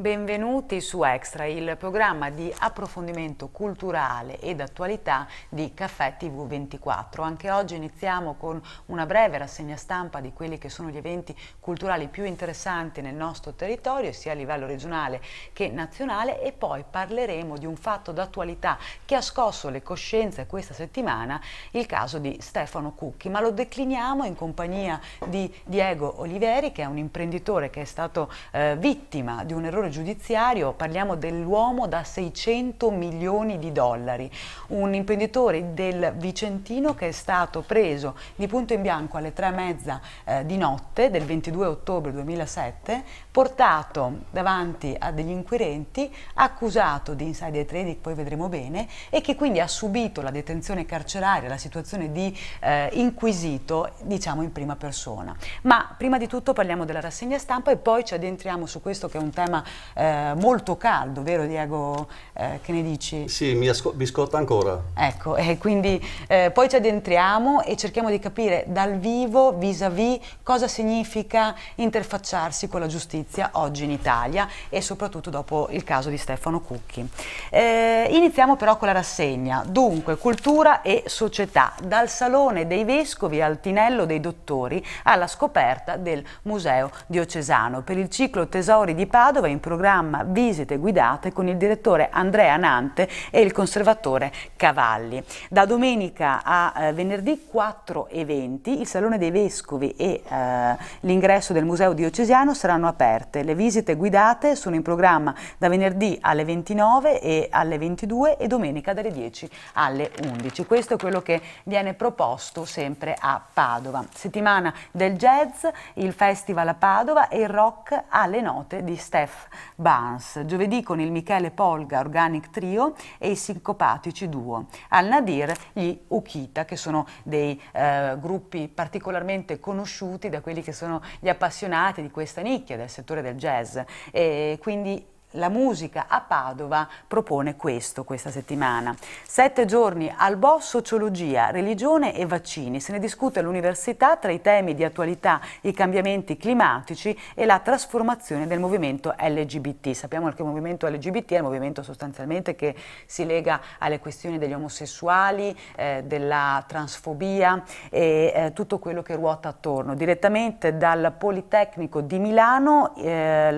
Benvenuti su Extra, il programma di approfondimento culturale ed attualità di Caffè TV24. Anche oggi iniziamo con una breve rassegna stampa di quelli che sono gli eventi culturali più interessanti nel nostro territorio, sia a livello regionale che nazionale, e poi parleremo di un fatto d'attualità che ha scosso le coscienze questa settimana, il caso di Stefano Cucchi, ma lo decliniamo in compagnia di Diego Oliveri, che è un imprenditore che è stato eh, vittima di un errore giudiziario parliamo dell'uomo da 600 milioni di dollari, un imprenditore del Vicentino che è stato preso di punto in bianco alle tre e mezza eh, di notte del 22 ottobre 2007, portato davanti a degli inquirenti, accusato di insider trading, poi vedremo bene, e che quindi ha subito la detenzione carceraria, la situazione di eh, inquisito, diciamo in prima persona. Ma prima di tutto parliamo della rassegna stampa e poi ci addentriamo su questo che è un tema eh, molto caldo, vero Diego? Eh, che ne dici? Sì, mi, mi ancora. Ecco, e eh, quindi eh, poi ci addentriamo e cerchiamo di capire dal vivo, vis-à-vis, -vis, cosa significa interfacciarsi con la giustizia oggi in Italia e soprattutto dopo il caso di Stefano Cucchi. Eh, iniziamo però con la rassegna. Dunque, cultura e società, dal Salone dei Vescovi al Tinello dei Dottori alla scoperta del Museo Diocesano per il ciclo Tesori di Padova in programma Visite guidate con il direttore Andrea Nante e il conservatore Cavalli. Da domenica a eh, venerdì 4 e il Salone dei Vescovi e eh, l'ingresso del Museo Diocesiano saranno aperte. Le visite guidate sono in programma da venerdì alle 29 e alle 22 e domenica dalle 10 alle 11. Questo è quello che viene proposto sempre a Padova. Settimana del jazz, il festival a Padova e il rock alle note di Steph Barnes, giovedì con il Michele Polga Organic Trio e i Sincopatici Duo, al Nadir gli Ukita, che sono dei eh, gruppi particolarmente conosciuti da quelli che sono gli appassionati di questa nicchia del settore del jazz. E quindi la musica a Padova propone questo questa settimana. Sette giorni al BO Sociologia, Religione e Vaccini. Se ne discute all'università tra i temi di attualità, i cambiamenti climatici e la trasformazione del movimento LGBT. Sappiamo che il movimento LGBT è un movimento sostanzialmente che si lega alle questioni degli omosessuali, eh, della transfobia e eh, tutto quello che ruota attorno. Direttamente dal Politecnico di Milano eh,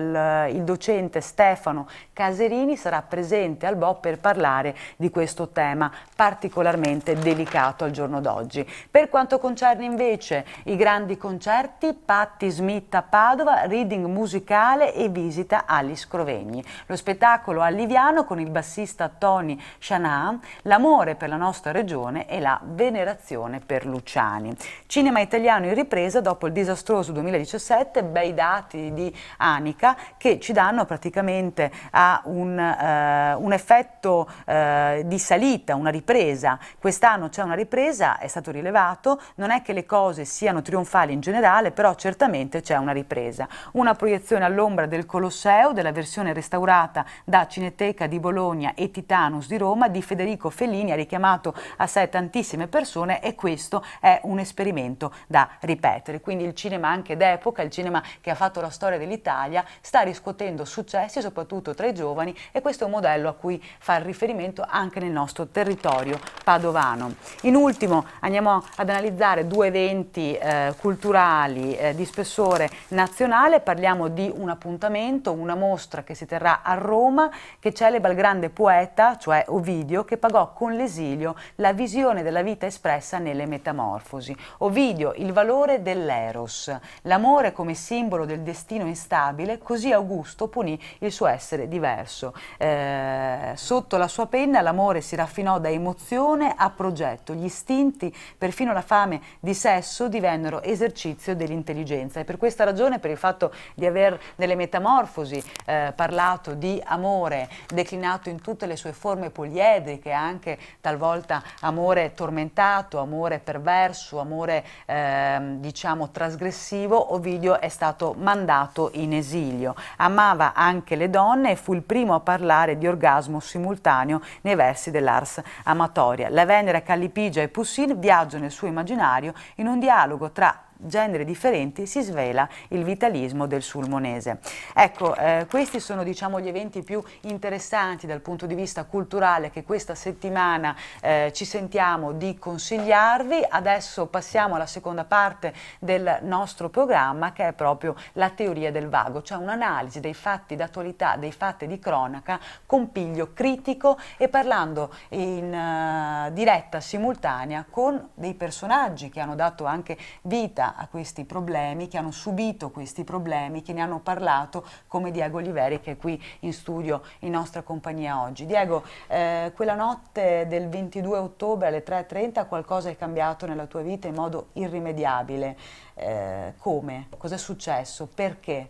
il, il docente Stefano Stefano Caserini sarà presente al BO per parlare di questo tema particolarmente delicato al giorno d'oggi. Per quanto concerne invece i grandi concerti, Patti Smith a Padova, reading musicale e visita agli Scrovegni. Lo spettacolo a Liviano con il bassista Tony Shanahan, l'amore per la nostra regione e la venerazione per Luciani. Cinema italiano in ripresa dopo il disastroso 2017, bei dati di Anica che ci danno praticamente fronte a un, eh, un effetto eh, di salita, una ripresa. Quest'anno c'è una ripresa, è stato rilevato, non è che le cose siano trionfali in generale, però certamente c'è una ripresa. Una proiezione all'ombra del Colosseo, della versione restaurata da Cineteca di Bologna e Titanus di Roma di Federico Fellini ha richiamato a sé tantissime persone e questo è un esperimento da ripetere. Quindi il cinema anche d'epoca, il cinema che ha fatto la storia dell'Italia, sta riscuotendo successi soprattutto soprattutto tra i giovani e questo è un modello a cui fa riferimento anche nel nostro territorio padovano. In ultimo andiamo ad analizzare due eventi eh, culturali eh, di spessore nazionale, parliamo di un appuntamento, una mostra che si terrà a Roma che celebra il grande poeta, cioè Ovidio, che pagò con l'esilio la visione della vita espressa nelle metamorfosi. Ovidio, il valore dell'eros, l'amore come simbolo del destino instabile, così Augusto punì il suo essere diverso. Eh, sotto la sua penna l'amore si raffinò da emozione a progetto, gli istinti, perfino la fame di sesso divennero esercizio dell'intelligenza e per questa ragione, per il fatto di aver nelle metamorfosi eh, parlato di amore declinato in tutte le sue forme poliedriche, anche talvolta amore tormentato, amore perverso, amore eh, diciamo trasgressivo, Ovidio è stato mandato in esilio. Amava anche le donne donne e fu il primo a parlare di orgasmo simultaneo nei versi dell'Ars Amatoria. La Venere, Callipigia e Poussin viaggiano nel suo immaginario in un dialogo tra generi differenti si svela il vitalismo del sulmonese. Ecco, eh, questi sono diciamo, gli eventi più interessanti dal punto di vista culturale che questa settimana eh, ci sentiamo di consigliarvi. Adesso passiamo alla seconda parte del nostro programma che è proprio la teoria del vago, cioè un'analisi dei fatti d'attualità, dei fatti di cronaca con piglio critico e parlando in eh, diretta simultanea con dei personaggi che hanno dato anche vita vista a questi problemi, che hanno subito questi problemi, che ne hanno parlato come Diego Oliveri che è qui in studio in nostra compagnia oggi. Diego, eh, quella notte del 22 ottobre alle 3.30 qualcosa è cambiato nella tua vita in modo irrimediabile. Eh, come? Cos'è successo? Perché?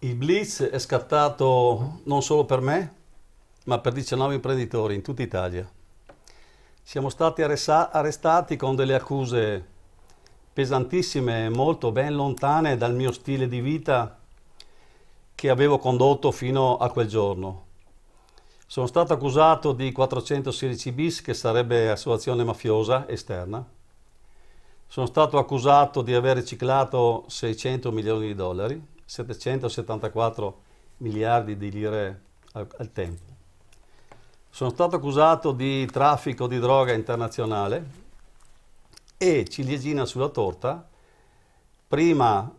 Il blitz è scattato non solo per me, ma per 19 imprenditori in tutta Italia. Siamo stati arrestati con delle accuse pesantissime, e molto ben lontane dal mio stile di vita che avevo condotto fino a quel giorno. Sono stato accusato di 416 bis, che sarebbe associazione mafiosa esterna. Sono stato accusato di aver riciclato 600 milioni di dollari, 774 miliardi di lire al, al tempo. Sono stato accusato di traffico di droga internazionale, e ciliegina sulla torta, prima,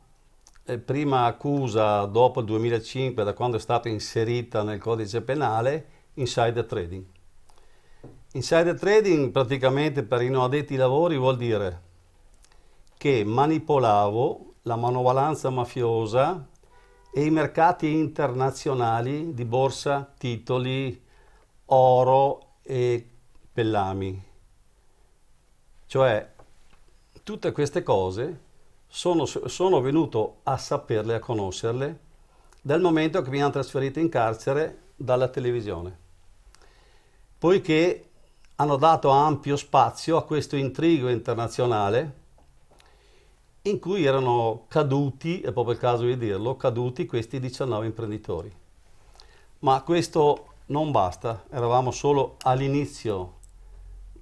eh, prima accusa dopo il 2005, da quando è stata inserita nel codice penale, insider trading. Insider trading praticamente per i non addetti ai lavori vuol dire che manipolavo la manovalanza mafiosa e i mercati internazionali di borsa, titoli, oro e pellami. Cioè tutte queste cose sono, sono venuto a saperle, a conoscerle, dal momento che mi hanno trasferito in carcere dalla televisione, poiché hanno dato ampio spazio a questo intrigo internazionale in cui erano caduti, è proprio il caso di dirlo, caduti questi 19 imprenditori. Ma questo non basta, eravamo solo all'inizio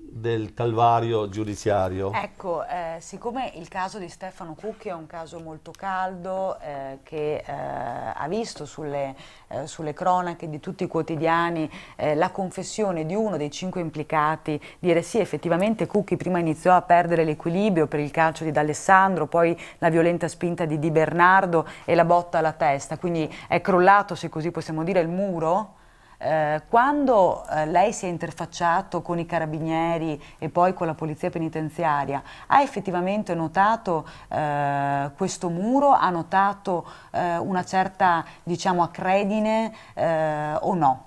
del calvario giudiziario. Ecco, eh, siccome il caso di Stefano Cucchi è un caso molto caldo eh, che eh, ha visto sulle, eh, sulle, cronache di tutti i quotidiani eh, la confessione di uno dei cinque implicati, dire sì effettivamente Cucchi prima iniziò a perdere l'equilibrio per il calcio di D'Alessandro, poi la violenta spinta di Di Bernardo e la botta alla testa, quindi è crollato, se così possiamo dire, il muro? Eh, quando eh, lei si è interfacciato con i carabinieri e poi con la polizia penitenziaria, ha effettivamente notato eh, questo muro? Ha notato eh, una certa, diciamo, accredine eh, o no?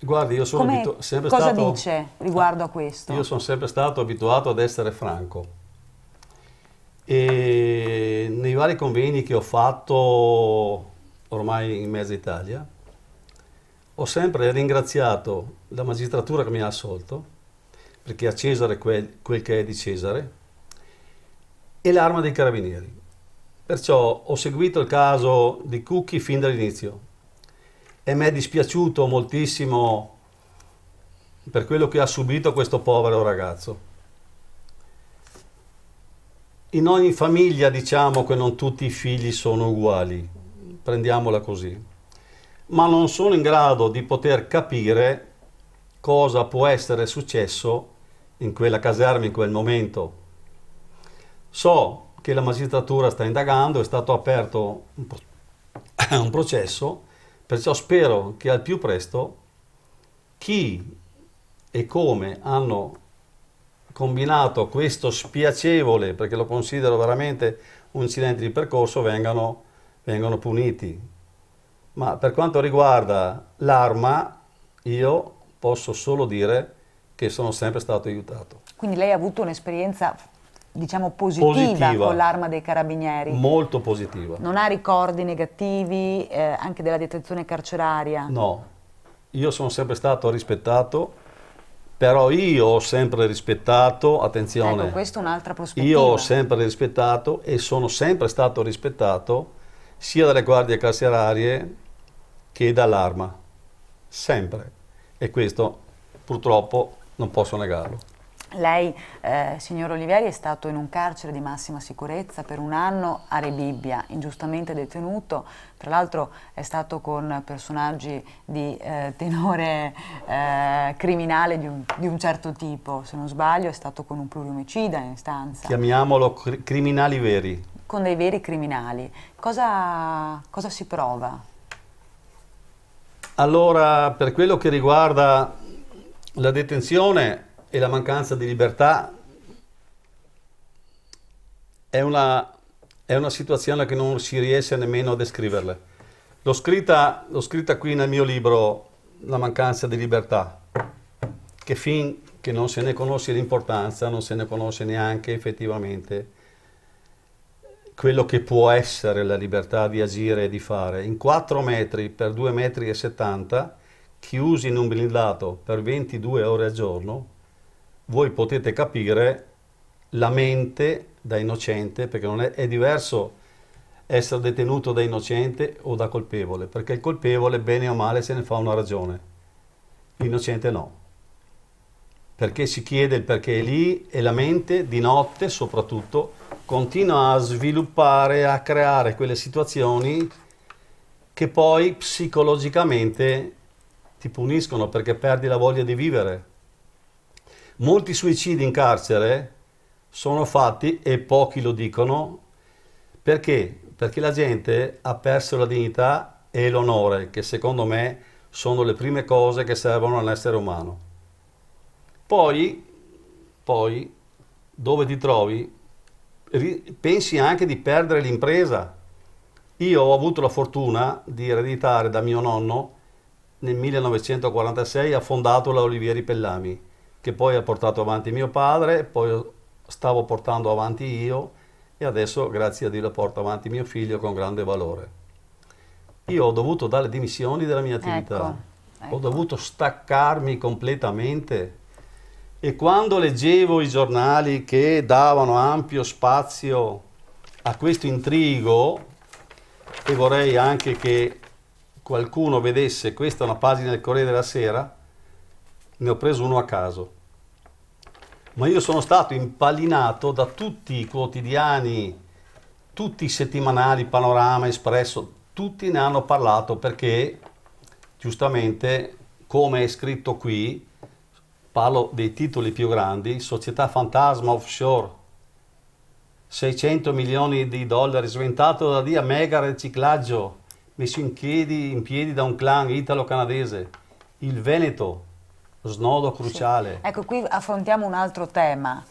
Guardi, io sono Come, sempre cosa stato... Cosa dice riguardo a questo? Io sono sempre stato abituato ad essere franco. E nei vari convegni che ho fatto ormai in mezza Italia, ho sempre ringraziato la magistratura che mi ha assolto, perché a Cesare quel, quel che è di Cesare, e l'arma dei carabinieri. Perciò ho seguito il caso di Cucchi fin dall'inizio e mi è dispiaciuto moltissimo per quello che ha subito questo povero ragazzo. In ogni famiglia diciamo che non tutti i figli sono uguali, prendiamola così ma non sono in grado di poter capire cosa può essere successo in quella caserma in quel momento. So che la magistratura sta indagando, è stato aperto un, processo, perciò spero che al più presto chi e come hanno combinato questo spiacevole, perché lo considero veramente un incidente di percorso, vengano, vengano puniti. Ma per quanto riguarda l'arma, io posso solo dire che sono sempre stato aiutato. Quindi lei ha avuto un'esperienza diciamo positiva, positiva. con l'arma dei carabinieri. Molto positiva. Non ha ricordi negativi eh, anche della detenzione carceraria? No, io sono sempre stato rispettato, però io ho sempre rispettato, attenzione. Ecco, questa è un'altra prospettiva. Io ho sempre rispettato e sono sempre stato rispettato sia dalle guardie carcerarie che dall'arma, sempre. E questo purtroppo non posso negarlo. Lei, eh, signor Olivieri, è stato in un carcere di massima sicurezza per un anno a Rebibbia, ingiustamente detenuto, tra l'altro è stato con personaggi di eh, tenore eh, criminale di un, di un, certo tipo, se non sbaglio è stato con un pluriomicida in stanza. Chiamiamolo cr criminali veri. Con dei veri criminali. Cosa, cosa si prova? Allora, per quello che riguarda la detenzione e la mancanza di libertà, è una, è una situazione che non si riesce nemmeno a descriverle. L'ho scritta, l'ho scritta qui nel mio libro La mancanza di libertà, che finché non se ne conosce l'importanza, non se ne conosce neanche effettivamente quello che può essere la libertà di agire e di fare. In 4 metri per 2,70 metri, e 70, chiusi in un blindato per 22 ore al giorno, voi potete capire la mente da innocente, perché è, è, diverso essere detenuto da innocente o da colpevole, perché il colpevole bene o male se ne fa una ragione, l'innocente no. Perché si chiede il perché è lì e la mente di notte soprattutto continua a sviluppare, a creare quelle situazioni che poi psicologicamente ti puniscono perché perdi la voglia di vivere. Molti suicidi in carcere sono fatti, e pochi lo dicono, perché? Perché la gente ha perso la dignità e l'onore, che secondo me sono le prime cose che servono all'essere umano. Poi, poi, dove ti trovi pensi anche di perdere l'impresa. Io ho avuto la fortuna di ereditare da mio nonno nel 1946 ha fondato la Olivieri Pellami, che poi ha portato avanti mio padre, poi stavo portando avanti io e adesso grazie a Dio la porto avanti mio figlio con grande valore. Io ho dovuto dare dimissioni dalla mia attività, ecco, ecco. ho dovuto staccarmi completamente e quando leggevo i giornali che davano ampio spazio a questo intrigo, e vorrei anche che qualcuno vedesse, questa è una pagina del Corriere della Sera, ne ho preso uno a caso. Ma io sono stato impallinato da tutti i quotidiani, tutti i settimanali, Panorama, Espresso, tutti ne hanno parlato perché giustamente, come è scritto qui, parlo dei titoli più grandi, società fantasma offshore, 600 milioni di dollari, sventato da Dia, mega riciclaggio, messo in piedi, in piedi da un clan italo-canadese, il Veneto, snodo cruciale. Sì. Ecco, qui affrontiamo un altro tema.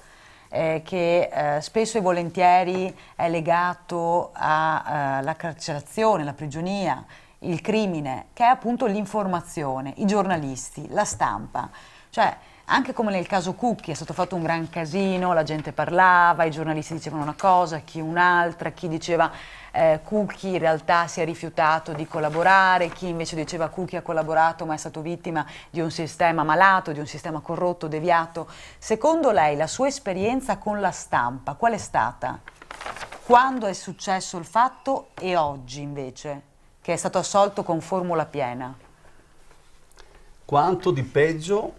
Eh, che eh, spesso e volentieri è legato alla eh, carcerazione, alla prigionia, il crimine, che è appunto l'informazione, i giornalisti, la stampa. Cioè, anche come nel caso Cucchi è stato fatto un gran casino, la gente parlava, i giornalisti dicevano una cosa, chi un'altra, chi diceva eh, Cucchi in realtà si è rifiutato di collaborare, chi invece diceva Cucchi ha collaborato ma è stato vittima di un sistema malato, di un sistema corrotto, deviato. Secondo lei la sua esperienza con la stampa qual è stata? Quando è successo il fatto e oggi invece, che è stato assolto con formula piena? Quanto di peggio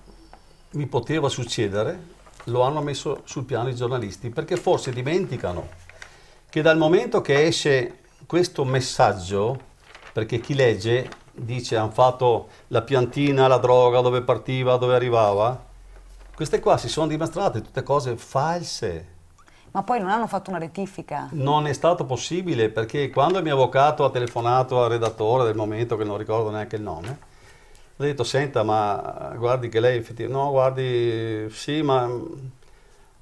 mi poteva succedere, lo hanno messo sul piano i giornalisti, perché forse dimenticano che dal momento che esce questo messaggio, perché chi legge dice hanno fatto la piantina, la droga, dove partiva, dove arrivava, queste qua si sono dimostrate tutte cose false. Ma poi non hanno fatto una rettifica? Non è stato possibile perché quando il mio avvocato ha telefonato al redattore del momento, che non ricordo neanche il nome, ho detto, senta, ma guardi che lei effettivamente... No, guardi, sì, ma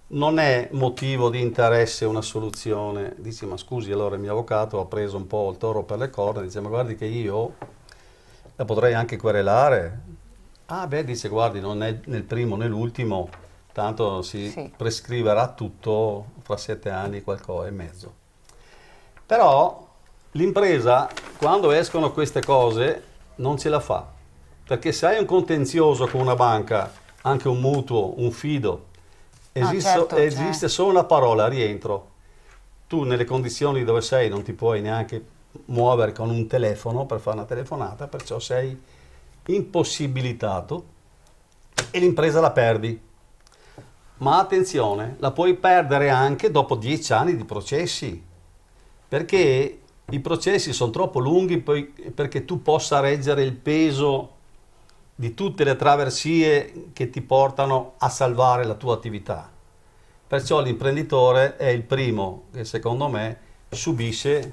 non è motivo di interesse una soluzione. dice ma scusi, allora il mio avvocato ha preso un po' il toro per le corna, dice, ma guardi che io la potrei anche querelare. Ah, beh, dice, guardi, non è nel primo né l'ultimo, tanto si sì. prescriverà tutto fra sette anni qualcosa e mezzo. Però l'impresa, quando escono queste cose, non ce la fa perché se hai un contenzioso con una banca, anche un mutuo, un fido, esiste, ah, certo, esiste cioè. solo una parola, rientro. Tu nelle condizioni dove sei non ti puoi neanche muovere con un telefono per fare una telefonata, perciò sei impossibilitato e l'impresa la perdi. Ma attenzione, la puoi perdere anche dopo dieci anni di processi, perché i processi sono troppo lunghi perché tu possa reggere il peso di tutte le traversie che ti portano a salvare la tua attività. Perciò l'imprenditore è il primo che secondo me subisce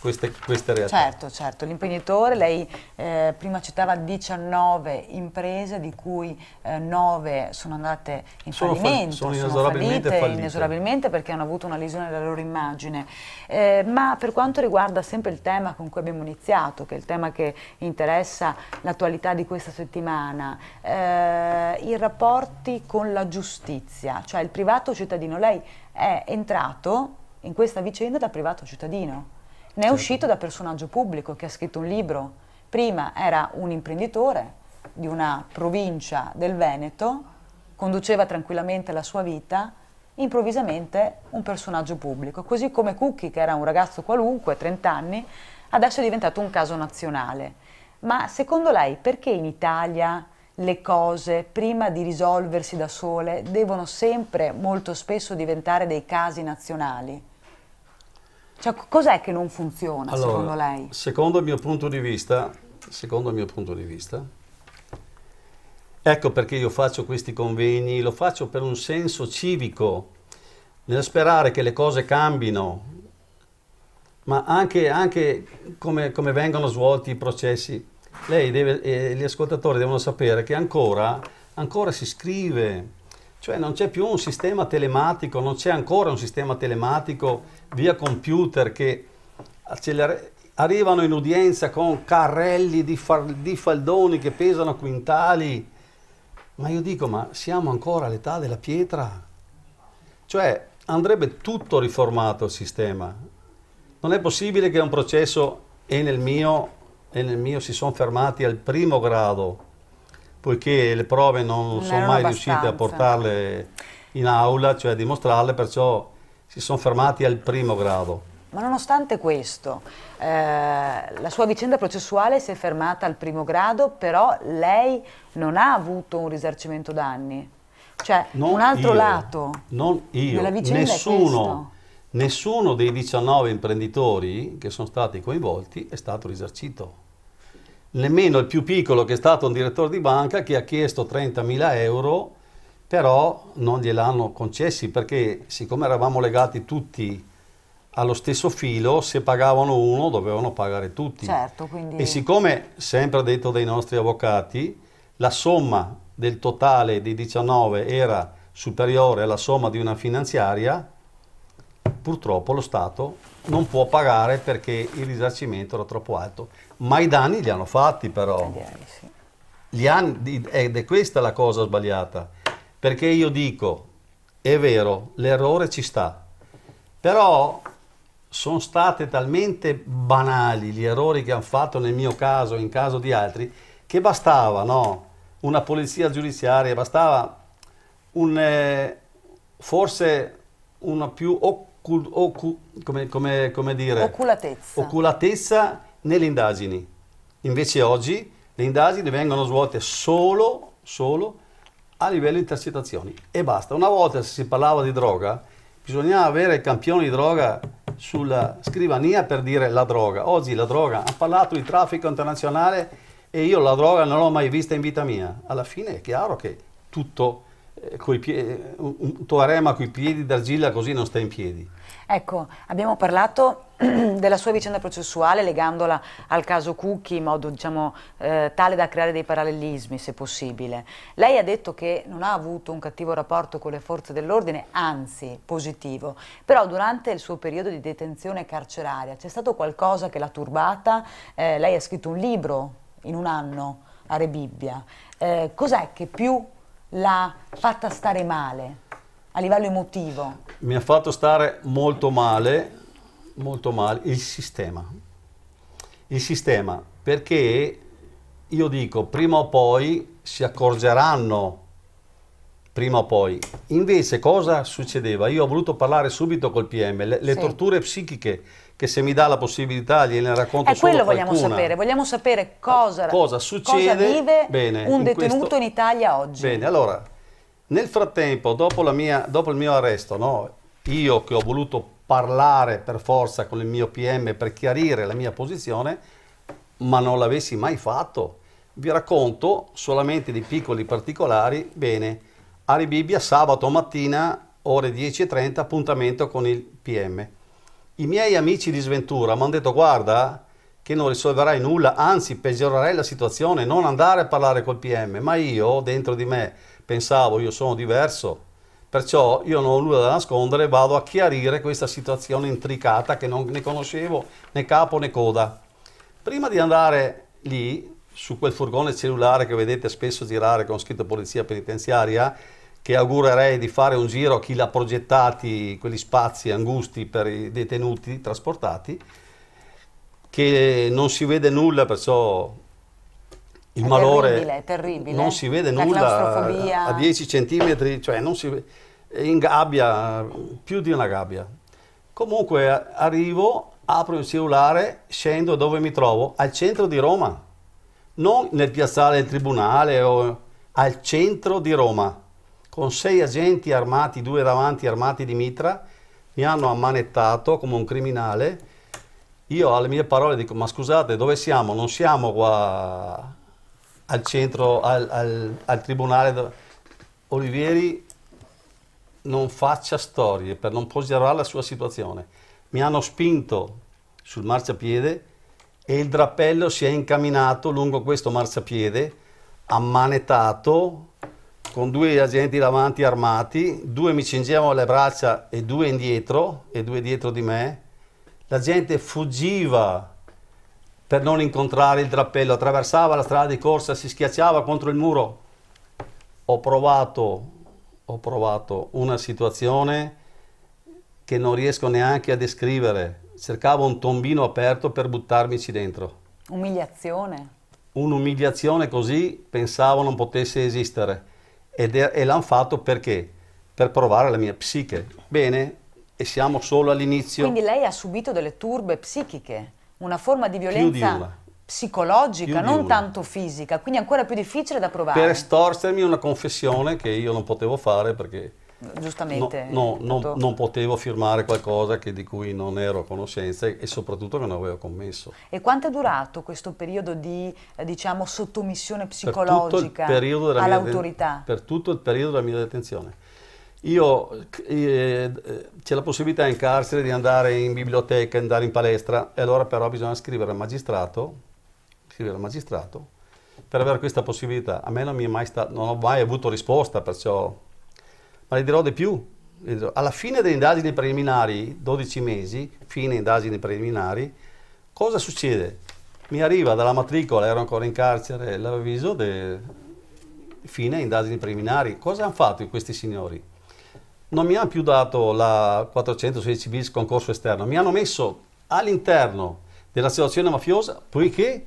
questa, questa realtà. Certo, certo, l'imprenditore, lei eh, prima citava 19 imprese di cui eh, 9 sono andate in sono fallimento, sono, inesorabilmente fallite, inesorabilmente perché hanno avuto una lesione della loro immagine. Eh, ma per quanto riguarda sempre il tema con cui abbiamo iniziato, che è il tema che interessa l'attualità di questa settimana, eh, i rapporti con la giustizia, cioè il privato cittadino, lei è entrato in questa vicenda da privato cittadino ne è certo. uscito da personaggio pubblico che ha scritto un libro. Prima era un imprenditore di una provincia del Veneto, conduceva tranquillamente la sua vita, improvvisamente un personaggio pubblico. Così come Cucchi, che era un ragazzo qualunque, 30 anni, adesso è diventato un caso nazionale. Ma secondo lei perché in Italia le cose, prima di risolversi da sole, devono sempre, molto spesso, diventare dei casi nazionali? Cioè, cos'è che non funziona allora, secondo lei? Secondo il mio punto di vista, secondo il mio punto di vista, ecco perché io faccio questi convegni, lo faccio per un senso civico, nel sperare che le cose cambino, ma anche, anche come, come, vengono svolti i processi. Lei deve, eh, gli ascoltatori devono sapere che ancora, ancora si scrive, cioè non c'è più un sistema telematico, non c'è ancora un sistema telematico via computer che accelerano arrivano in udienza con carrelli di, far, di, faldoni che pesano quintali. Ma io dico, ma siamo ancora all'età della pietra? Cioè, andrebbe tutto riformato il sistema. Non è possibile che un processo e nel mio, e nel mio si sono fermati al primo grado, poiché le prove non, non sono mai abbastanza. riuscite a portarle in aula, cioè a dimostrarle, perciò si sono fermati al primo grado. Ma nonostante questo, eh, la sua vicenda processuale si è fermata al primo grado, però lei non ha avuto un risarcimento danni. Cioè, non un altro io, lato non io, della vicenda nessuno, nessuno dei 19 imprenditori che sono stati coinvolti è stato risarcito. Nemmeno il più piccolo che è stato un direttore di banca che ha chiesto 30.000 euro però non gliel'hanno concessi perché siccome eravamo legati tutti allo stesso filo, se pagavano uno dovevano pagare tutti. Certo, quindi... E siccome, sempre detto dai nostri avvocati, la somma del totale dei 19 era superiore alla somma di una finanziaria, purtroppo lo Stato non può pagare perché il risarcimento era troppo alto. Ma i danni li hanno fatti però. Gli anni, sì. gli anni, ed è questa la cosa sbagliata perché io dico, è vero, l'errore ci sta, però sono state talmente banali gli errori che hanno fatto nel mio caso e in caso di altri, che bastava no? una polizia giudiziaria, bastava un, eh, forse una più occul, occu, come, come, come dire, oculatezza. oculatezza nelle indagini. Invece oggi le indagini vengono svolte solo, solo a livello di intercettazioni e basta. Una volta se si parlava di droga, bisognava avere il campione di droga sulla scrivania per dire la droga. Oggi la droga ha parlato di traffico internazionale e io la droga non l'ho mai vista in vita mia. Alla fine è chiaro che tutto, eh, coi pie- un, un teorema coi piedi d'argilla così non sta in piedi. Ecco, abbiamo parlato della sua vicenda processuale legandola al caso Cucchi in modo diciamo, eh, tale da creare dei parallelismi se possibile. Lei ha detto che non ha avuto un cattivo rapporto con le forze dell'ordine, anzi positivo, però durante il suo periodo di detenzione carceraria c'è stato qualcosa che l'ha turbata? Eh, lei ha scritto un libro in un anno a Rebibbia, eh, cos'è che più l'ha fatta stare male? a livello emotivo? Mi ha fatto stare molto male, molto male, il sistema. Il sistema, perché io dico, prima o poi si accorgeranno, prima o poi. Invece cosa succedeva? Io ho voluto parlare subito col PM, le, le sì. torture psichiche che se mi dà la possibilità gliene racconto È E quello vogliamo qualcuna. sapere, vogliamo sapere cosa, cosa succede cosa vive bene, un detenuto in, questo... in Italia oggi. Bene, allora nel frattempo, dopo, mia, dopo il mio arresto, no, io che ho voluto parlare per forza con il mio PM per chiarire la mia posizione, ma non l'avessi mai fatto. Vi racconto solamente di piccoli particolari. Bene, a Ribibbia sabato mattina, ore 10.30, appuntamento con il PM. I miei amici di sventura mi hanno detto guarda che non risolverai nulla, anzi peggiorerai la situazione, non andare a parlare col PM, ma io dentro di me pensavo io sono diverso, perciò io non ho nulla da nascondere, vado a chiarire questa situazione intricata che non ne conoscevo né capo né coda. Prima di andare lì, su quel furgone cellulare che vedete spesso girare con scritto Polizia Penitenziaria, che augurerei di fare un giro a chi l'ha progettati, quegli spazi angusti per i detenuti trasportati, che non si vede nulla, perciò il è malore terribile, terribile. non si vede La nulla a 10 centimetri, cioè non si vede, in gabbia, più di una gabbia. Comunque arrivo, apro il cellulare, scendo dove mi trovo, al centro di Roma, non nel piazzale del tribunale o al centro di Roma, con sei agenti armati, due davanti armati di mitra, mi hanno ammanettato come un criminale. Io alle mie parole dico, ma scusate, dove siamo? Non siamo qua al centro, al, al, al tribunale Olivieri non faccia storie per non posizionare la sua situazione. Mi hanno spinto sul marciapiede e il drappello si è incamminato lungo questo marciapiede, ammanetato, con due agenti davanti armati, due mi cingevano le braccia e due indietro, e due dietro di me. La gente fuggiva per non incontrare il drappello, attraversava la strada di corsa, si schiacciava contro il muro. Ho provato, ho provato una situazione che non riesco neanche a descrivere. Cercavo un tombino aperto per buttarmici dentro. Umiliazione. Un'umiliazione così pensavo non potesse esistere Ed è, e l'hanno fatto perché? Per provare la mia psiche. Bene, e siamo solo all'inizio. Quindi lei ha subito delle turbe psichiche una forma di violenza di psicologica, non tanto fisica, quindi ancora più difficile da provare. Per estorcermi una confessione che io non potevo fare perché giustamente no, no, non, non, potevo firmare qualcosa che, di cui non ero a conoscenza e, soprattutto che non avevo commesso. E quanto è durato questo periodo di eh, diciamo, sottomissione psicologica all'autorità? Per tutto il periodo della mia detenzione. Io eh, c'è la possibilità in carcere di andare in biblioteca, andare in palestra, e allora però bisogna scrivere al magistrato, scrivere al magistrato per avere questa possibilità. A me non, mi è mai sta, non ho mai avuto risposta, perciò... Ma le dirò di più. Alla fine delle indagini preliminari, 12 mesi, fine indagini preliminari, cosa succede? Mi arriva dalla matricola, ero ancora in carcere, l'avviso di fine indagini preliminari. Cosa hanno fatto questi signori? non mi hanno più dato la 416 bis concorso esterno, mi hanno messo all'interno della situazione mafiosa, poiché,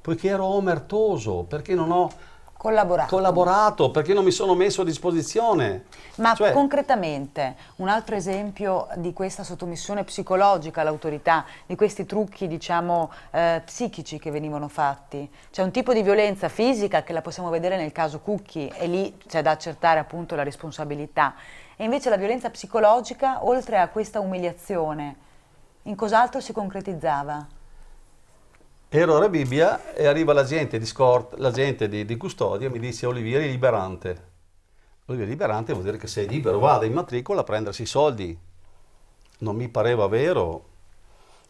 poiché ero omertoso, perché non ho Collaborato. collaborato. perché non mi sono messo a disposizione. Ma cioè... concretamente, un altro esempio di questa sottomissione psicologica all'autorità, di questi trucchi, diciamo, eh, psichici che venivano fatti. C'è un tipo di violenza fisica che la possiamo vedere nel caso Cucchi e lì c'è da accertare appunto la responsabilità e invece la violenza psicologica, oltre a questa umiliazione, in cos'altro si concretizzava? Ero a Bibbia e arriva la gente di scort, la gente di, di custodia, mi dice Olivieri liberante. Olivieri liberante vuol dire che sei libero, vada in matricola a prendersi i soldi. Non mi pareva vero.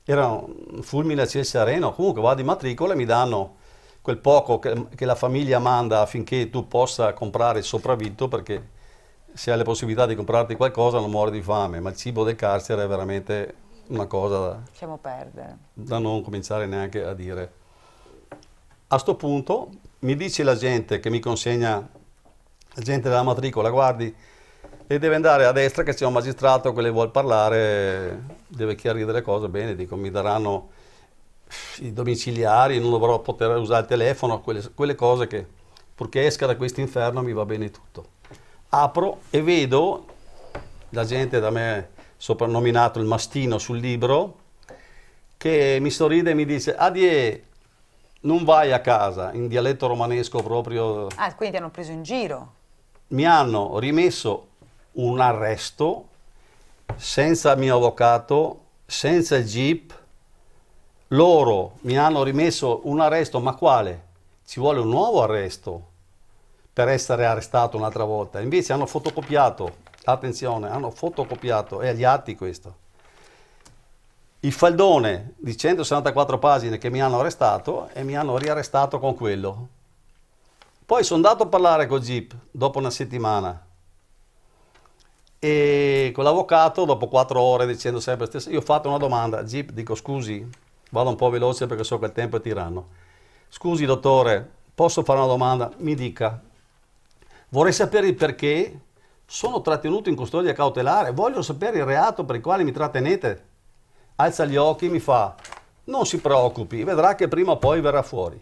Era un fulmine a ciel sereno. Comunque vado in matricola e mi danno quel poco che, che, la famiglia manda affinché tu possa comprare il sopravvitto perché se hai la possibilità di comprarti qualcosa non muori di fame, ma il cibo del carcere è veramente una cosa da, Lasciamo perdere. da non cominciare neanche a dire. A questo punto mi dice la gente che mi consegna, la gente della matricola, guardi, e deve andare a destra che c'è un magistrato che le vuole parlare, deve chiarire le cose bene, dico mi daranno i domiciliari, non dovrò poter usare il telefono, quelle, quelle cose che purché esca da questo inferno mi va bene tutto apro e vedo, la gente da me soprannominato il mastino sul libro, che mi sorride e mi dice, Adie, non vai a casa, in dialetto romanesco proprio. Ah, quindi ti hanno preso in giro. Mi hanno rimesso un arresto senza mio avvocato, senza il jeep, loro mi hanno rimesso un arresto, ma quale? Ci vuole un nuovo arresto per essere arrestato un'altra volta. Invece hanno fotocopiato, attenzione, hanno fotocopiato, è agli atti questo. Il faldone di 164 pagine che mi hanno arrestato e mi hanno riarrestato con quello. Poi sono andato a parlare con Jeep dopo una settimana e con l'avvocato dopo quattro ore dicendo sempre la stessa, io ho fatto una domanda, Jeep, dico scusi, vado un po' veloce perché so che il tempo è tiranno. Scusi dottore, posso fare una domanda? Mi dica, Vorrei sapere il perché sono trattenuto in custodia cautelare, voglio sapere il reato per il quale mi trattenete. Alza gli occhi e mi fa, non si preoccupi, vedrà che prima o poi verrà fuori.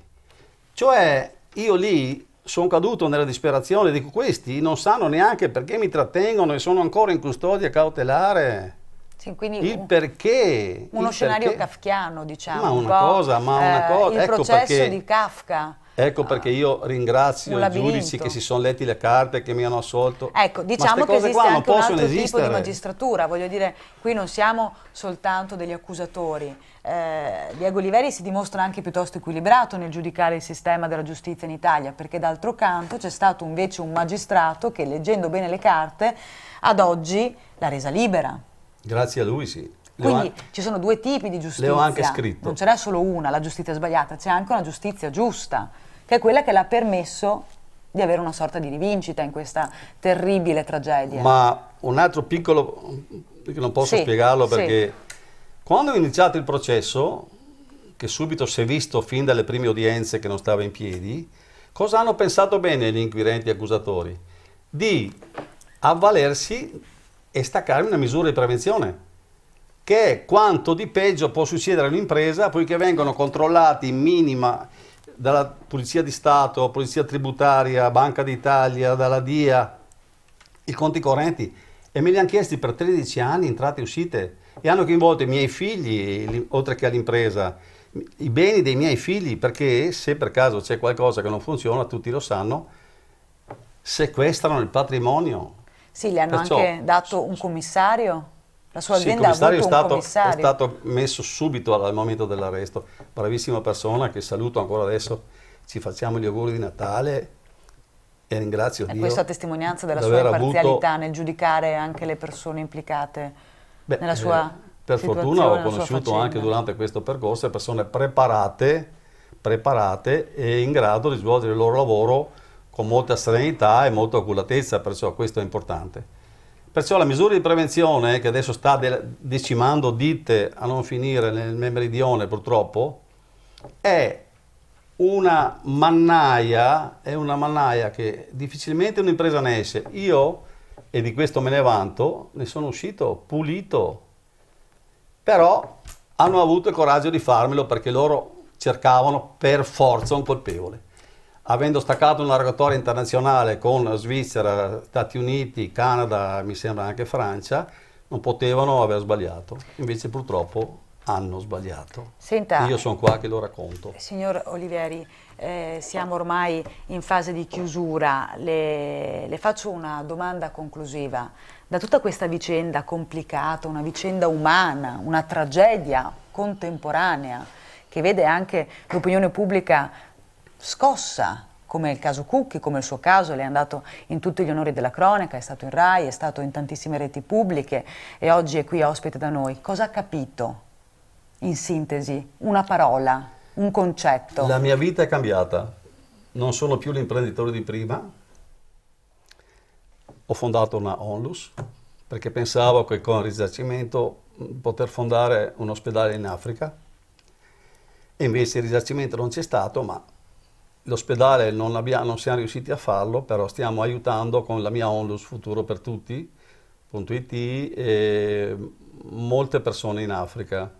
Cioè, io lì sono caduto nella disperazione, dico questi non sanno neanche perché mi trattengono e sono ancora in custodia cautelare. Sì, il perché. Uno il scenario perché. kafkiano, diciamo. Ma una cosa, ma una eh, cosa. il ecco processo perché, di Kafka. Ecco perché io ringrazio i giudici che si sono letti le carte, che mi hanno assolto. Ecco, diciamo che esiste qua anche un altro esistere. tipo di magistratura, voglio dire, qui non siamo soltanto degli accusatori. Eh, Diego Oliveri si dimostra anche piuttosto equilibrato nel giudicare il sistema della giustizia in Italia, perché d'altro canto c'è stato invece un magistrato che, leggendo bene le carte, ad oggi l'ha resa libera. Grazie a lui, sì. Le Quindi an... ci sono due tipi di giustizia. Le ho anche scritto. Non ce n'è solo una, la giustizia sbagliata, c'è anche una giustizia giusta, che è quella che l'ha permesso di avere una sorta di rivincita in questa terribile tragedia. Ma un altro piccolo, perché non posso sì, spiegarlo perché sì. quando è iniziato il processo, che subito si è visto fin dalle prime udienze che non stava in piedi, cosa hanno pensato bene gli inquirenti accusatori? Di avvalersi e staccare una misura di prevenzione, che è quanto di peggio può succedere all'impresa poiché vengono controllati in minima dalla Polizia di Stato, Polizia Tributaria, Banca d'Italia, dalla DIA, i conti correnti e me li hanno chiesti per 13 anni entrate e uscite e hanno coinvolto i miei figli, oltre che all'impresa, i beni dei miei figli, perché se per caso c'è qualcosa che non funziona, tutti lo sanno, sequestrano il patrimonio, sì, gli hanno Perciò, anche dato un commissario? La sua azienda sì, commissario ha avuto è stato, È stato messo subito al momento dell'arresto. Bravissima persona che saluto ancora adesso. Ci facciamo gli auguri di Natale e ringrazio e Dio. E questa testimonianza della sua imparzialità avuto... nel giudicare anche le persone implicate Beh, nella sua eh, Per fortuna ho conosciuto anche durante questo percorso persone preparate, preparate e in grado di svolgere il loro lavoro con molta serenità e molta oculatezza, perciò questo è importante. Perciò la misura di prevenzione che adesso sta decimando ditte a non finire nel meridione purtroppo è una mannaia, è una mannaia che difficilmente un'impresa ne esce. Io, e di questo me ne vanto, ne sono uscito pulito, però hanno avuto il coraggio di farmelo perché loro cercavano per forza un colpevole avendo staccato una rogatoria internazionale con Svizzera, Stati Uniti, Canada, mi sembra anche Francia, non potevano aver sbagliato. Invece purtroppo hanno sbagliato. Senta, Io sono qua che lo racconto. Signor Olivieri, eh, siamo ormai in fase di chiusura. Le, le, faccio una domanda conclusiva. Da tutta questa vicenda complicata, una vicenda umana, una tragedia contemporanea, che vede anche l'opinione pubblica scossa, come il caso Cucchi, come il suo caso, lei è andato in tutti gli onori della cronaca, è stato in RAI, è stato in tantissime reti pubbliche e oggi è qui ospite da noi. Cosa ha capito, in sintesi, una parola, un concetto? La mia vita è cambiata, non sono più l'imprenditore di prima, ho fondato una onlus perché pensavo che con il risarcimento mm, poter fondare un ospedale in Africa, e invece il risarcimento non c'è stato, ma L'ospedale non, non, siamo riusciti a farlo, però stiamo aiutando con la mia onlus futuro per tutti.it molte persone in Africa,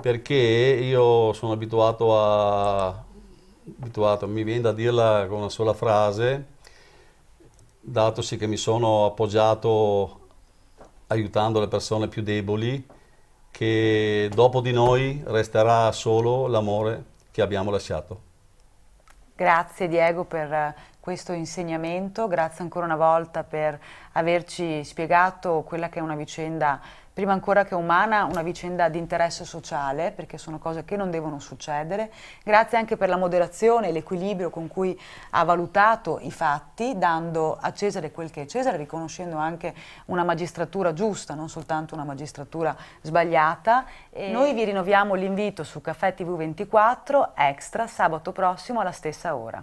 perché io sono abituato a, abituato, mi viene da dirla con una sola frase, datosi che mi sono appoggiato aiutando le persone più deboli, che dopo di noi resterà solo l'amore che abbiamo lasciato. Grazie Diego per eh, questo insegnamento, grazie ancora una volta per averci spiegato quella che è una vicenda prima ancora che umana, una vicenda di interesse sociale, perché sono cose che non devono succedere. Grazie anche per la moderazione e l'equilibrio con cui ha valutato i fatti, dando a Cesare quel che è Cesare, riconoscendo anche una magistratura giusta, non soltanto una magistratura sbagliata. E noi vi rinnoviamo l'invito su Caffè TV24 Extra sabato prossimo alla stessa ora.